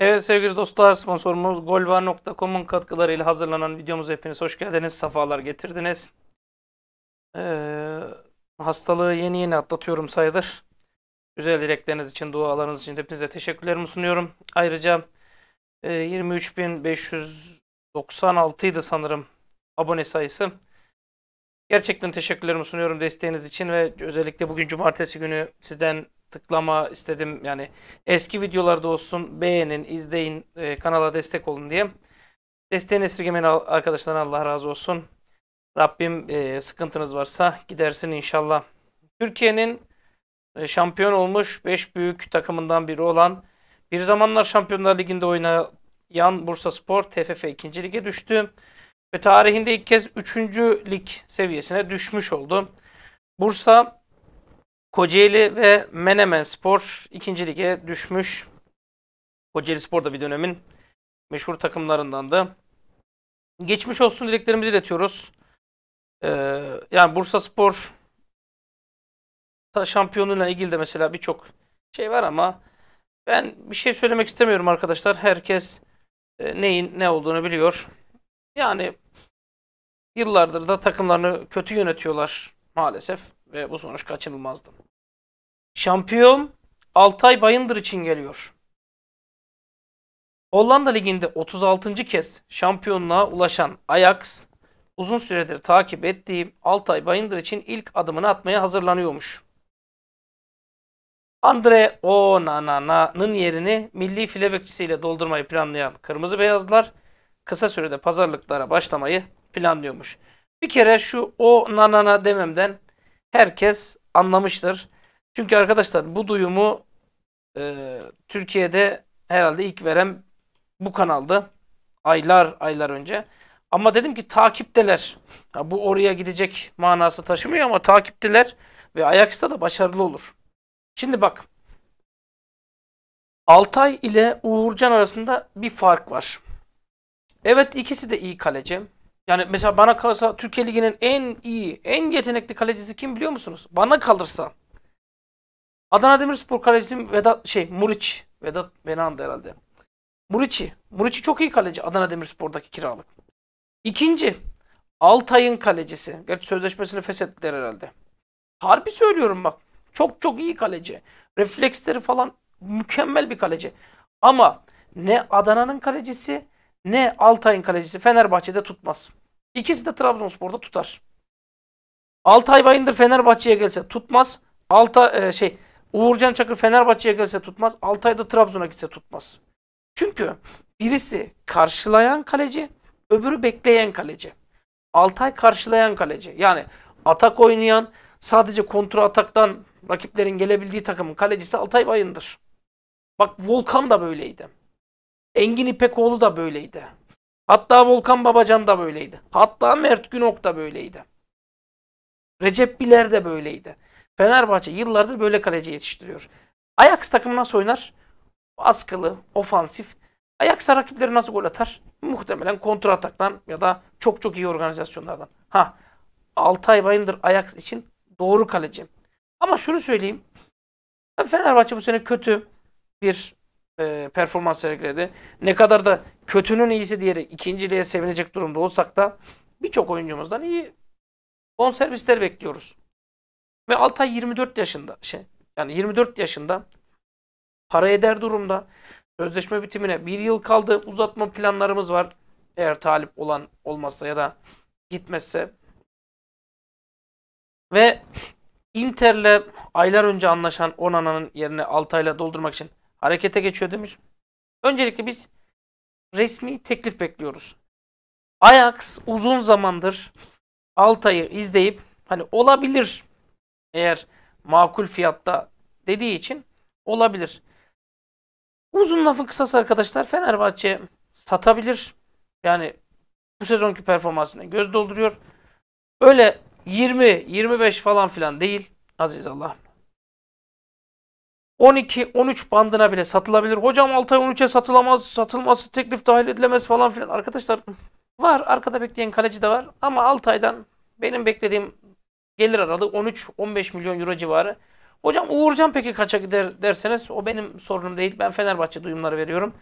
Evet sevgili dostlar sponsorumuz Golva.com'un katkılarıyla hazırlanan videomuz hepiniz hoş geldiniz. Safalar getirdiniz. Ee, hastalığı yeni yeni atlatıyorum sayılır. Güzel dilekleriniz için, dualarınız için hepinize teşekkürlerimi sunuyorum. Ayrıca 23.596 e, idi sanırım abone sayısı. Gerçekten teşekkürlerimi sunuyorum desteğiniz için ve özellikle bugün cumartesi günü sizden tıklama istedim. Yani eski videolarda olsun beğenin, izleyin, e, kanala destek olun diye. Desteğini esirgemeyen arkadaşlar Allah razı olsun. Rabbim e, sıkıntınız varsa gidersin inşallah. Türkiye'nin ee, şampiyon olmuş 5 büyük takımından biri olan bir zamanlar Şampiyonlar Ligi'nde oynayan Bursa Spor TFF 2. Lig'e düştü ve tarihinde ilk kez 3. lig seviyesine düşmüş oldu. Bursa, Kocaeli ve Menemen Spor 2. Lig'e düşmüş. Kocaeli Spor da bir dönemin meşhur takımlarındandı. Geçmiş olsun dileklerimizi iletiyoruz. Ee, yani Bursa Spor şampiyonuyla ilgili de mesela birçok şey var ama ben bir şey söylemek istemiyorum arkadaşlar. Herkes e, neyin ne olduğunu biliyor. Yani yıllardır da takımlarını kötü yönetiyorlar maalesef ve bu sonuç kaçınılmazdı. Şampiyon Altay Bayındır için geliyor. Hollanda Ligi'nde 36. kez şampiyonluğa ulaşan Ajax, uzun süredir takip ettiğim Altay Bayındır için ilk adımını atmaya hazırlanıyormuş. Andre Onana'nın yerini milli file bekçisiyle doldurmayı planlayan Kırmızı Beyazlar kısa sürede pazarlıklara başlamayı planlıyormuş. Bir kere şu o nanana dememden herkes anlamıştır. Çünkü arkadaşlar bu duyumu e, Türkiye'de herhalde ilk veren bu kanaldı. Aylar aylar önce. Ama dedim ki takipteler. Ya bu oraya gidecek manası taşımıyor ama takipteler ve Ajax'ta da başarılı olur. Şimdi bak. Altay ile Uğurcan arasında bir fark var. Evet ikisi de iyi kaleci. Yani mesela bana kalırsa Türkiye Ligi'nin en iyi, en yetenekli kalecisi kim biliyor musunuz? Bana kalırsa. Adana Demirspor kalecisi Vedat şey Muriç. Vedat Venan'dı herhalde. Muriç'i. Muriç'i çok iyi kaleci Adana Demirspor'daki kiralık. İkinci Altay'ın kalecisi. Gerçi sözleşmesini feshettiler herhalde. Harbi söylüyorum bak. Çok çok iyi kaleci. Refleksleri falan mükemmel bir kaleci. Ama ne Adana'nın kalecisi ne Altay'ın kalecisi Fenerbahçe'de tutmaz. İkisi de Trabzonspor'da tutar. Altay Bayındır Fenerbahçe'ye gelse tutmaz. Alta e, şey Uğurcan Çakır Fenerbahçe'ye gelse tutmaz. Altay da Trabzon'a gitse tutmaz. Çünkü birisi karşılayan kaleci, öbürü bekleyen kaleci. Altay karşılayan kaleci. Yani atak oynayan, sadece kontrol ataktan Rakiplerin gelebildiği takımın kalecisi Altay Bayındır. Bak Volkan da böyleydi. Engin İpekoğlu da böyleydi. Hatta Volkan Babacan da böyleydi. Hatta Mert Günok da böyleydi. Recep Biler de böyleydi. Fenerbahçe yıllardır böyle kaleci yetiştiriyor. Ajax takımı nasıl oynar? Askılı, ofansif. Ajax rakipleri nasıl gol atar? Muhtemelen kontra ataktan ya da çok çok iyi organizasyonlardan. Ha, Altay Bayındır Ajax için doğru kaleci. Ama şunu söyleyeyim. Fenerbahçe bu sene kötü bir e, performans sergiledi. Ne kadar da kötünün iyisi diyerek ikinciliğe sevinecek durumda olsak da birçok oyuncumuzdan iyi bonservisler bekliyoruz. Ve Altay 24 yaşında şey yani 24 yaşında para eder durumda. Sözleşme bitimine bir yıl kaldı. Uzatma planlarımız var. Eğer talip olan olmazsa ya da gitmezse. Ve Inter'le aylar önce anlaşan Onana'nın yerine Altay'la doldurmak için harekete geçiyor demiş. Öncelikle biz resmi teklif bekliyoruz. Ajax uzun zamandır Altay'ı izleyip hani olabilir eğer makul fiyatta dediği için olabilir. Uzun lafın kısası arkadaşlar Fenerbahçe satabilir. Yani bu sezonki performansına göz dolduruyor. Öyle 20, 25 falan filan değil aziz Allah. 12, 13 bandına bile satılabilir. Hocam 6 ay 13'e satılamaz, satılması teklif dahil edilemez falan filan. Arkadaşlar var, arkada bekleyen kaleci de var. Ama 6 aydan benim beklediğim gelir aralığı 13-15 milyon euro civarı. Hocam Uğurcan peki kaça gider derseniz o benim sorunum değil. Ben Fenerbahçe duyumları veriyorum.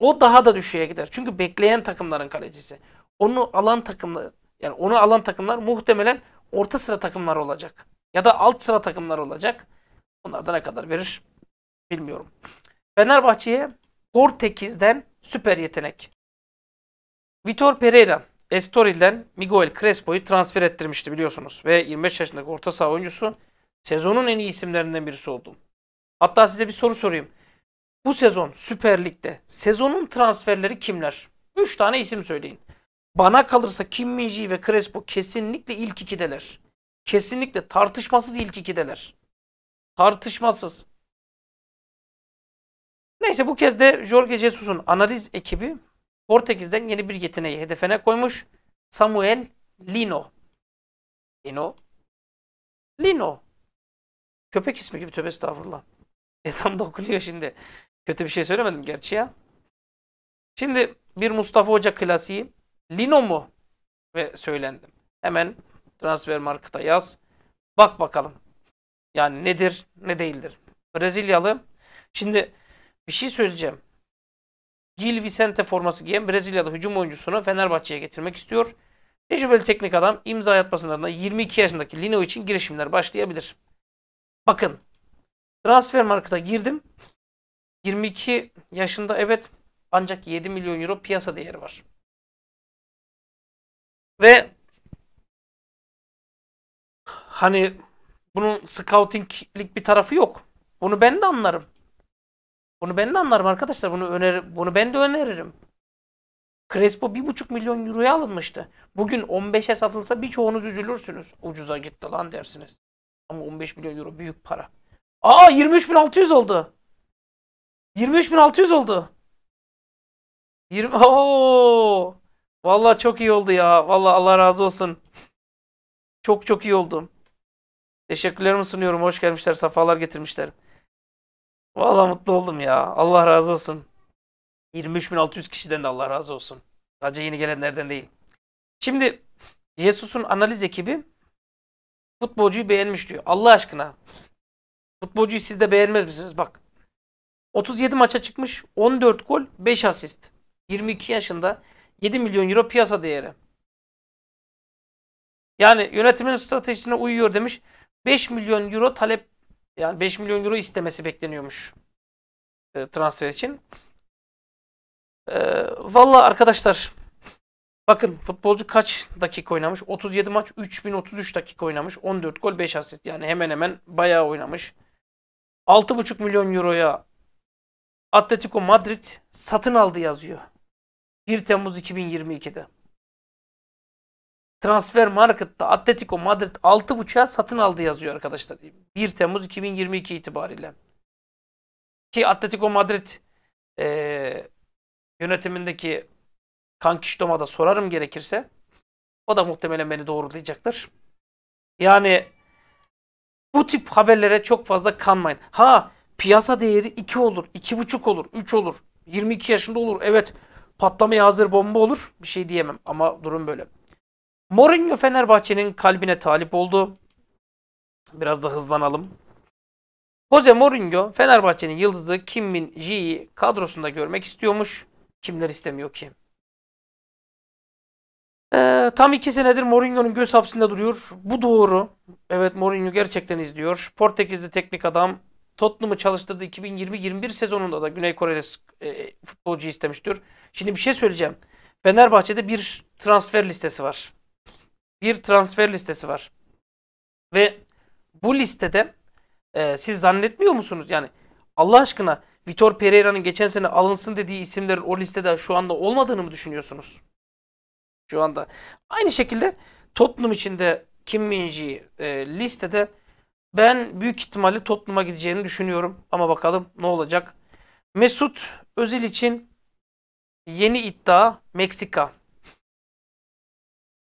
O daha da düşüğe gider. Çünkü bekleyen takımların kalecisi. Onu alan takımlar yani onu alan takımlar muhtemelen orta sıra takımlar olacak. Ya da alt sıra takımlar olacak. Bunlar da ne kadar verir bilmiyorum. Fenerbahçe'ye Portekiz'den süper yetenek. Vitor Pereira, Estoril'den Miguel Crespo'yu transfer ettirmişti biliyorsunuz. Ve 25 yaşındaki orta saha oyuncusu sezonun en iyi isimlerinden birisi oldu. Hatta size bir soru sorayım. Bu sezon Süper Lig'de sezonun transferleri kimler? 3 tane isim söyleyin. Bana kalırsa Kim Minji ve Crespo kesinlikle ilk ikideler. Kesinlikle tartışmasız ilk ikideler. Tartışmasız. Neyse bu kez de Jorge Jesus'un analiz ekibi Portekiz'den yeni bir yeteneği hedefine koymuş. Samuel Lino. Lino. Lino. Köpek ismi gibi tövbe estağfurullah. Ezan da okuluyor şimdi. Kötü bir şey söylemedim gerçi ya. Şimdi bir Mustafa Hoca klasiği. Lino mu? Ve söylendim. Hemen transfer marketa yaz. Bak bakalım. Yani nedir ne değildir. Brezilyalı. Şimdi bir şey söyleyeceğim. Gil Vicente forması giyen Brezilyalı hücum oyuncusunu Fenerbahçe'ye getirmek istiyor. Tecrübeli teknik adam imza atmasının ardından 22 yaşındaki Lino için girişimler başlayabilir. Bakın transfer markete girdim. 22 yaşında evet ancak 7 milyon euro piyasa değeri var. Ve hani bunun scoutinglik bir tarafı yok. Bunu ben de anlarım. Bunu ben de anlarım arkadaşlar. Bunu öner bunu ben de öneririm. Crespo 1,5 milyon euroya alınmıştı. Bugün 15'e satılsa birçoğunuz üzülürsünüz. Ucuza gitti lan dersiniz. Ama 15 milyon euro büyük para. Aa 23.600 oldu. 23.600 oldu. 20 Oo! Vallahi çok iyi oldu ya. Vallahi Allah razı olsun. Çok çok iyi oldum. Teşekkürlerimi sunuyorum. Hoş gelmişler. Safalar getirmişler. Vallahi mutlu oldum ya. Allah razı olsun. 23.600 kişiden de Allah razı olsun. Sadece yeni gelenlerden değil. Şimdi Jesus'un analiz ekibi futbolcuyu beğenmiş diyor. Allah aşkına. Futbolcuyu siz de beğenmez misiniz? Bak. 37 maça çıkmış. 14 gol, 5 asist. 22 yaşında 7 milyon euro piyasa değeri. Yani yönetimin stratejisine uyuyor demiş. 5 milyon euro talep yani 5 milyon euro istemesi bekleniyormuş e, transfer için. E, Valla arkadaşlar bakın futbolcu kaç dakika oynamış? 37 maç 3033 dakika oynamış. 14 gol 5 asist yani hemen hemen bayağı oynamış. 6,5 milyon euroya Atletico Madrid satın aldı yazıyor. 1 Temmuz 2022'de. Transfer Market'ta Atletico Madrid 6.5'a satın aldı yazıyor arkadaşlar. 1 Temmuz 2022 itibariyle. Ki Atletico Madrid e, yönetimindeki Kankişdom'a da sorarım gerekirse. O da muhtemelen beni doğrulayacaktır. Yani bu tip haberlere çok fazla kanmayın. Ha piyasa değeri 2 olur, 2.5 olur, 3 olur, 22 yaşında olur. Evet patlamaya hazır bomba olur. Bir şey diyemem ama durum böyle. Mourinho Fenerbahçe'nin kalbine talip oldu. Biraz da hızlanalım. Jose Mourinho Fenerbahçe'nin yıldızı Kim Min Ji'yi kadrosunda görmek istiyormuş. Kimler istemiyor ki? Ee, tam iki senedir Mourinho'nun göz hapsinde duruyor. Bu doğru. Evet Mourinho gerçekten izliyor. Portekizli teknik adam Tottenham'ı çalıştırdığı 2020-21 sezonunda da Güney Koreli e, e, futbolcu istemiştir. Şimdi bir şey söyleyeceğim. Fenerbahçe'de bir transfer listesi var. Bir transfer listesi var. Ve bu listede e, siz zannetmiyor musunuz? Yani Allah aşkına Vitor Pereira'nın geçen sene alınsın dediği isimlerin o listede şu anda olmadığını mı düşünüyorsunuz? Şu anda. Aynı şekilde Tottenham içinde de Kim Minji'yi e, listede ben büyük ihtimalle Tottenham'a gideceğini düşünüyorum. Ama bakalım ne olacak. Mesut Özil için yeni iddia Meksika.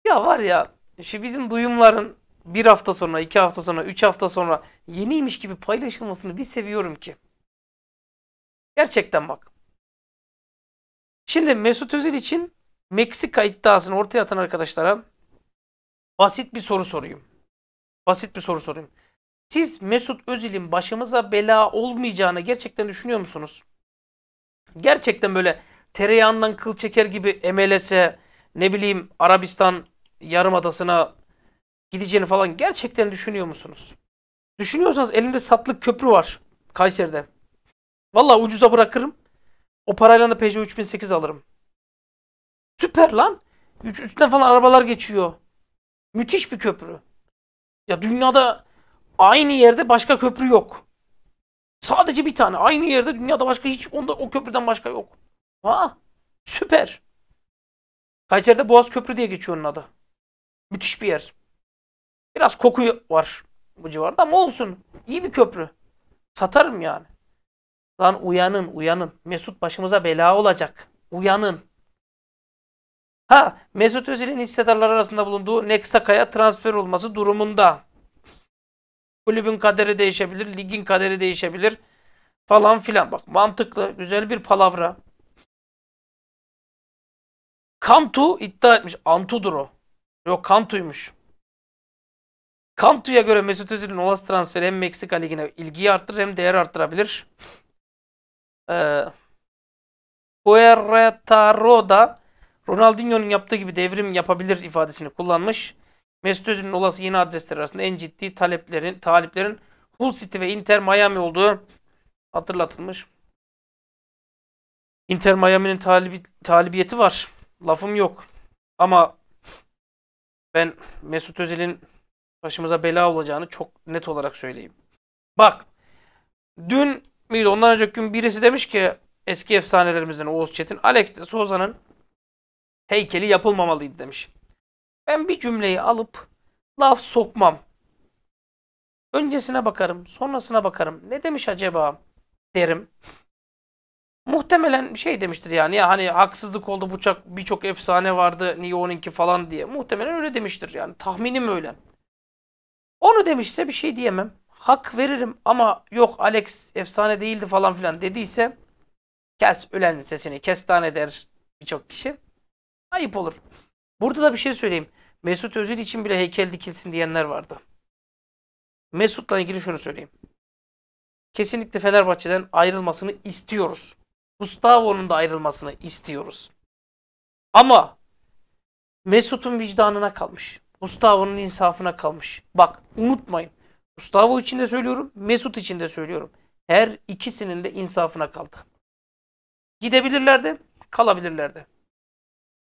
Ya var ya şu bizim duyumların bir hafta sonra, iki hafta sonra, üç hafta sonra yeniymiş gibi paylaşılmasını bir seviyorum ki. Gerçekten bak. Şimdi Mesut Özil için Meksika iddiasını ortaya atan arkadaşlara basit bir soru sorayım. Basit bir soru sorayım. Siz Mesut Özil'in başımıza bela olmayacağını gerçekten düşünüyor musunuz? Gerçekten böyle tereyağından kıl çeker gibi MLS'e ne bileyim Arabistan yarımadasına gideceğini falan gerçekten düşünüyor musunuz? Düşünüyorsanız elimde satlık köprü var Kayseri'de. Valla ucuza bırakırım. O parayla da Peugeot 3008 alırım. Süper lan. Üstünden falan arabalar geçiyor. Müthiş bir köprü. Ya dünyada Aynı yerde başka köprü yok. Sadece bir tane. Aynı yerde dünyada başka hiç onda o köprüden başka yok. Ha? Süper. Kayseri'de Boğaz Köprü diye geçiyor onun adı. Müthiş bir yer. Biraz koku var bu civarda ama olsun. İyi bir köprü. Satarım yani. Lan uyanın uyanın. Mesut başımıza bela olacak. Uyanın. Ha Mesut Özil'in hissedarlar arasında bulunduğu Nexaka'ya transfer olması durumunda Kulübün kaderi değişebilir, ligin kaderi değişebilir falan filan. Bak mantıklı, güzel bir palavra. Kantu iddia etmiş. Antu'dur o. Yok Kantu'ymuş. Kantu'ya göre Mesut Özil'in olası transferi hem Meksika Ligi'ne ilgiyi arttırır hem değer arttırabilir. Ee, Puerta Ronaldinho'nun yaptığı gibi devrim yapabilir ifadesini kullanmış. Mesut Özil'in olası yeni adresleri arasında en ciddi taleplerin, taliplerin Hull City ve Inter Miami olduğu hatırlatılmış. Inter Miami'nin talibi, talibiyeti var. Lafım yok. Ama ben Mesut Özil'in başımıza bela olacağını çok net olarak söyleyeyim. Bak dün müydü ondan önceki gün birisi demiş ki eski efsanelerimizden Oğuz Çetin Alex de Souza'nın heykeli yapılmamalıydı demiş. Ben bir cümleyi alıp laf sokmam. Öncesine bakarım, sonrasına bakarım. Ne demiş acaba derim. Muhtemelen şey demiştir yani ya hani haksızlık oldu bıçak birçok efsane vardı niye onunki falan diye. Muhtemelen öyle demiştir yani tahminim öyle. Onu demişse bir şey diyemem. Hak veririm ama yok Alex efsane değildi falan filan dediyse kes ölen sesini kestan eder birçok kişi. Ayıp olur. Burada da bir şey söyleyeyim. Mesut Özil için bile heykel dikilsin diyenler vardı. Mesut'la ilgili şunu söyleyeyim. Kesinlikle Fenerbahçe'den ayrılmasını istiyoruz. Gustavo'nun da ayrılmasını istiyoruz. Ama Mesut'un vicdanına kalmış. Gustavo'nun insafına kalmış. Bak unutmayın. Gustavo için de söylüyorum, Mesut için de söylüyorum. Her ikisinin de insafına kaldı. Gidebilirlerdi, kalabilirlerdi.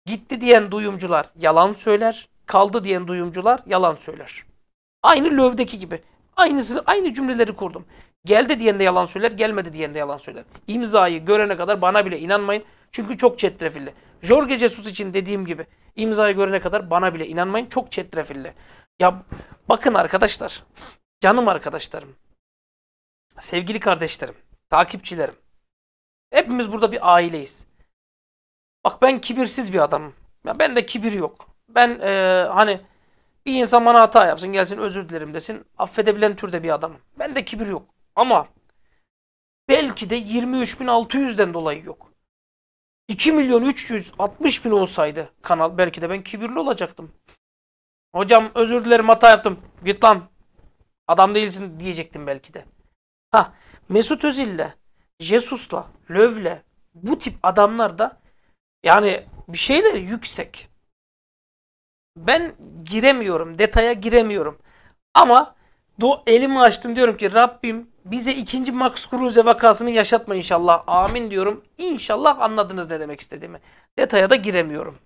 Gitti diyen duyumcular yalan söyler kaldı diyen duyumcular yalan söyler. Aynı lövdeki gibi. Aynısını, aynı cümleleri kurdum. Geldi diyen de yalan söyler, gelmedi diyen de yalan söyler. İmzayı görene kadar bana bile inanmayın. Çünkü çok çetrefilli. Jorge Jesus için dediğim gibi imzayı görene kadar bana bile inanmayın. Çok çetrefilli. Ya bakın arkadaşlar, canım arkadaşlarım, sevgili kardeşlerim, takipçilerim. Hepimiz burada bir aileyiz. Bak ben kibirsiz bir adamım. Ya ben de kibir yok ben e, hani bir insan bana hata yapsın gelsin özür dilerim desin. Affedebilen türde bir adamım. Bende kibir yok. Ama belki de 23.600'den dolayı yok. 2 milyon 360 bin olsaydı kanal belki de ben kibirli olacaktım. Hocam özür dilerim hata yaptım. Git lan. Adam değilsin diyecektim belki de. Ha Mesut Özil'le, Jesus'la, Löv'le bu tip adamlar da yani bir şeyleri yüksek. Ben giremiyorum. Detaya giremiyorum. Ama do elimi açtım diyorum ki Rabbim bize ikinci Max Kruse vakasını yaşatma inşallah. Amin diyorum. İnşallah anladınız ne demek istediğimi. Detaya da giremiyorum.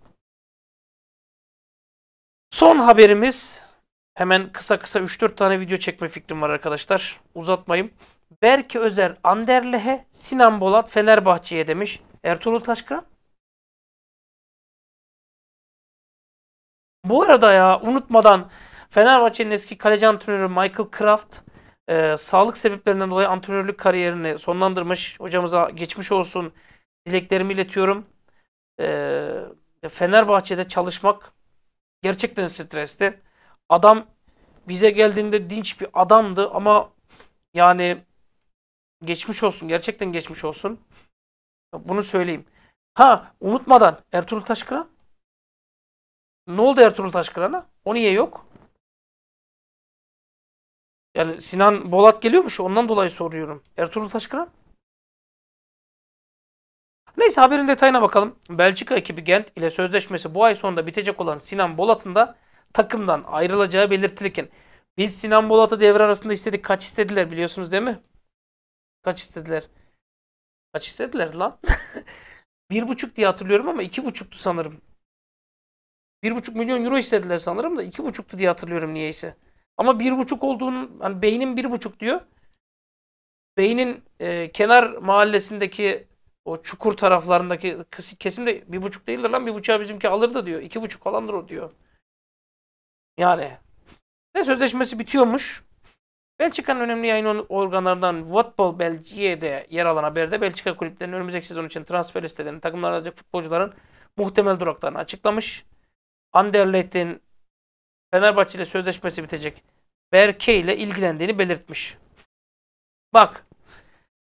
Son haberimiz hemen kısa kısa 3-4 tane video çekme fikrim var arkadaşlar. Uzatmayayım. Berke Özer Anderlehe, Sinan Bolat Fenerbahçe'ye demiş. Ertuğrul Taşkıran Bu arada ya unutmadan Fenerbahçe'nin eski kaleci antrenörü Michael Kraft e, sağlık sebeplerinden dolayı antrenörlük kariyerini sonlandırmış. Hocamıza geçmiş olsun dileklerimi iletiyorum. E, Fenerbahçe'de çalışmak gerçekten stresli. Adam bize geldiğinde dinç bir adamdı ama yani geçmiş olsun. Gerçekten geçmiş olsun. Bunu söyleyeyim. Ha unutmadan Ertuğrul Taşkıran ne oldu Ertuğrul Taşkıran'a? O niye yok? Yani Sinan Bolat geliyormuş ondan dolayı soruyorum. Ertuğrul Taşkıran? Neyse haberin detayına bakalım. Belçika ekibi Gent ile sözleşmesi bu ay sonunda bitecek olan Sinan Bolat'ın da takımdan ayrılacağı belirtilirken biz Sinan Bolat'ı devre arasında istedik. Kaç istediler biliyorsunuz değil mi? Kaç istediler? Kaç istediler lan? bir buçuk diye hatırlıyorum ama iki buçuktu sanırım. 1,5 milyon euro istediler sanırım da 2,5'tu diye hatırlıyorum niyeyse. Ama 1,5 olduğunu hani beynin 1,5 diyor. Beynin e, kenar mahallesindeki o çukur taraflarındaki kesim de bir buçuk değildir lan bir buçuğa bizimki alırdı diyor. iki buçuk alandır o diyor. Yani. Ne sözleşmesi bitiyormuş. Belçika'nın önemli yayın organlarından Vatbol Belgiye'de yer alan haberde Belçika kulüplerinin önümüzdeki sezon için transfer listelerini takımlar alacak futbolcuların muhtemel duraklarını açıklamış. Anderlecht'in Fenerbahçe ile sözleşmesi bitecek. Berke ile ilgilendiğini belirtmiş. Bak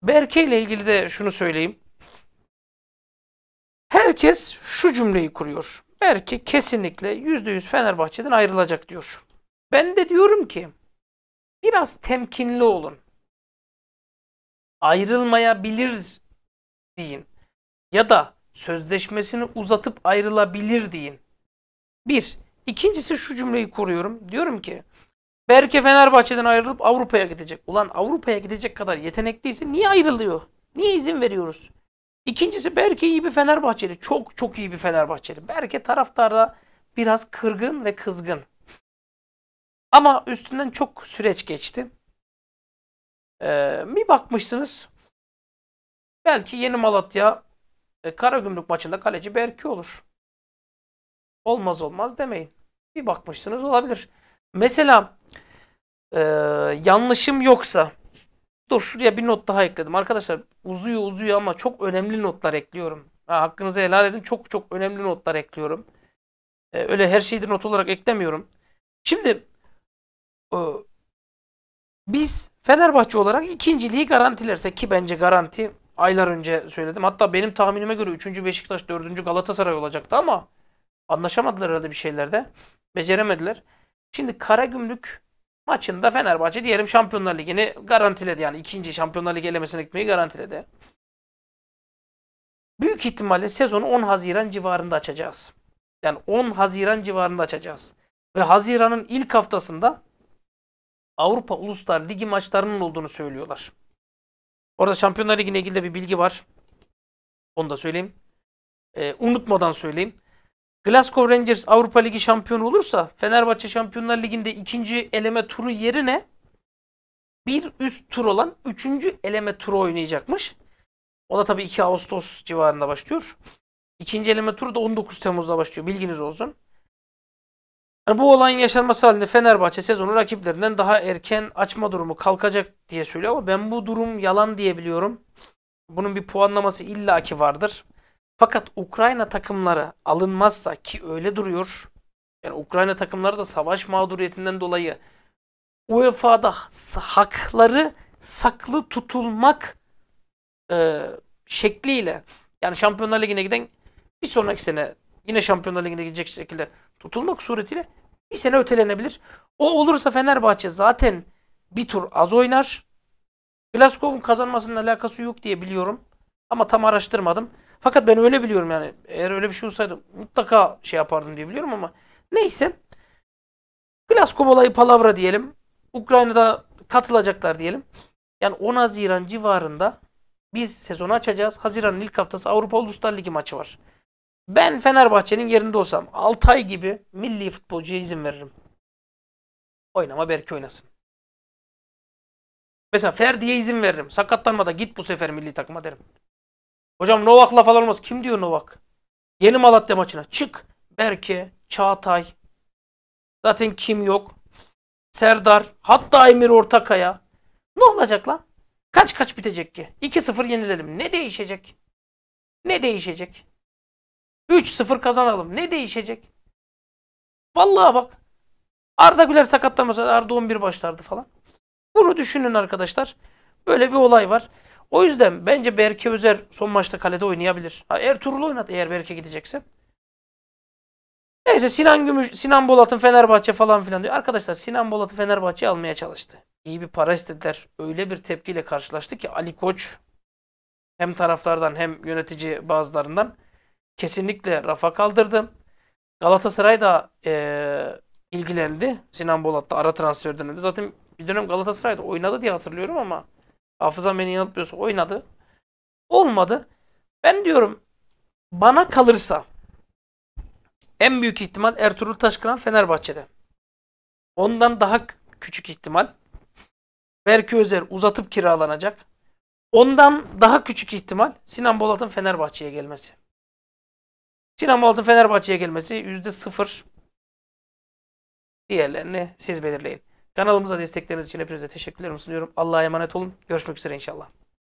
Berke ile ilgili de şunu söyleyeyim. Herkes şu cümleyi kuruyor. Berke kesinlikle %100 Fenerbahçe'den ayrılacak diyor. Ben de diyorum ki biraz temkinli olun. Ayrılmayabilir deyin. Ya da sözleşmesini uzatıp ayrılabilir deyin. Bir. İkincisi şu cümleyi kuruyorum. Diyorum ki Berke Fenerbahçe'den ayrılıp Avrupa'ya gidecek. Ulan Avrupa'ya gidecek kadar yetenekliyse niye ayrılıyor? Niye izin veriyoruz? İkincisi Berke iyi bir Fenerbahçeli. Çok çok iyi bir Fenerbahçeli. Berke taraftarda biraz kırgın ve kızgın. Ama üstünden çok süreç geçti. Ee, bir bakmışsınız belki yeni Malatya e, Karagümrük maçında kaleci Berke olur olmaz olmaz demeyin. Bir bakmışsınız olabilir. Mesela e, yanlışım yoksa dur şuraya bir not daha ekledim. Arkadaşlar uzuyor uzuyor ama çok önemli notlar ekliyorum. Ha, hakkınızı helal edin. Çok çok önemli notlar ekliyorum. E, öyle her şeyi de not olarak eklemiyorum. Şimdi e, biz Fenerbahçe olarak ikinciliği garantilersek ki bence garanti aylar önce söyledim. Hatta benim tahminime göre 3. Beşiktaş, 4. Galatasaray olacaktı ama Anlaşamadılar herhalde bir şeylerde. Beceremediler. Şimdi Karagümrük maçında Fenerbahçe diyelim Şampiyonlar Ligi'ni garantiledi. Yani ikinci Şampiyonlar Ligi elemesine gitmeyi garantiledi. Büyük ihtimalle sezonu 10 Haziran civarında açacağız. Yani 10 Haziran civarında açacağız. Ve Haziran'ın ilk haftasında Avrupa Uluslar Ligi maçlarının olduğunu söylüyorlar. Orada Şampiyonlar Ligi'ne ilgili de bir bilgi var. Onu da söyleyeyim. Ee, unutmadan söyleyeyim. Glasgow Rangers Avrupa Ligi şampiyonu olursa Fenerbahçe Şampiyonlar Ligi'nde ikinci eleme turu yerine bir üst tur olan üçüncü eleme turu oynayacakmış. O da tabii 2 Ağustos civarında başlıyor. İkinci eleme turu da 19 Temmuz'da başlıyor. Bilginiz olsun. Yani bu olayın yaşanması halinde Fenerbahçe sezonu rakiplerinden daha erken açma durumu kalkacak diye söylüyor ama ben bu durum yalan diye biliyorum. Bunun bir puanlaması illaki vardır. Fakat Ukrayna takımları alınmazsa ki öyle duruyor. Yani Ukrayna takımları da savaş mağduriyetinden dolayı UEFA'da hakları saklı tutulmak e, şekliyle yani Şampiyonlar Ligi'ne giden bir sonraki sene yine Şampiyonlar Ligi'ne gidecek şekilde tutulmak suretiyle bir sene ötelenebilir. O olursa Fenerbahçe zaten bir tur az oynar. Glasgow'un kazanmasının alakası yok diye biliyorum. Ama tam araştırmadım. Fakat ben öyle biliyorum yani. Eğer öyle bir şey olsaydı mutlaka şey yapardım diye biliyorum ama neyse. Glasgow olayı palavra diyelim. Ukrayna'da katılacaklar diyelim. Yani 10 Haziran civarında biz sezonu açacağız. Haziran'ın ilk haftası Avrupa Uluslar Ligi maçı var. Ben Fenerbahçe'nin yerinde olsam Altay gibi milli futbolcuya izin veririm. Oynama belki oynasın. Mesela Ferdi'ye izin veririm. sakatlanma da git bu sefer milli takıma derim. Hocam Novak falan olmaz. Kim diyor Novak? Yeni Malatya maçına çık. Berke, Çağatay. Zaten kim yok? Serdar. Hatta Emir Ortakaya. Ne olacak lan? Kaç kaç bitecek ki? 2-0 yenilelim. Ne değişecek? Ne değişecek? 3-0 kazanalım. Ne değişecek? Vallahi bak. Arda Güler sakatlanmasa Arda 11 başlardı falan. Bunu düşünün arkadaşlar. Böyle bir olay var. O yüzden bence Berke Özer son maçta kalede oynayabilir. Ertuğrul oynat eğer Berke gidecekse. Neyse Sinan Gümüş, Sinan Bolat'ın Fenerbahçe falan filan diyor. Arkadaşlar Sinan Bolat'ı Fenerbahçe almaya çalıştı. İyi bir para istediler. Öyle bir tepkiyle karşılaştı ki Ali Koç hem taraflardan hem yönetici bazılarından kesinlikle rafa kaldırdı. Galatasaray da e, ilgilendi. Sinan Bolat'ta ara transfer döneminde. Zaten bir dönem Galatasaray'da oynadı diye hatırlıyorum ama Hafızam beni yanıltmıyorsa oynadı. Olmadı. Ben diyorum bana kalırsa en büyük ihtimal Ertuğrul Taşkıran Fenerbahçe'de. Ondan daha küçük ihtimal Berke Özer uzatıp kiralanacak. Ondan daha küçük ihtimal Sinan Bolat'ın Fenerbahçe'ye gelmesi. Sinan Bolat'ın Fenerbahçe'ye gelmesi %0 diğerlerini siz belirleyin. Kanalımıza destekleriniz için hepinize teşekkürlerimi sunuyorum. Allah'a emanet olun. Görüşmek üzere inşallah.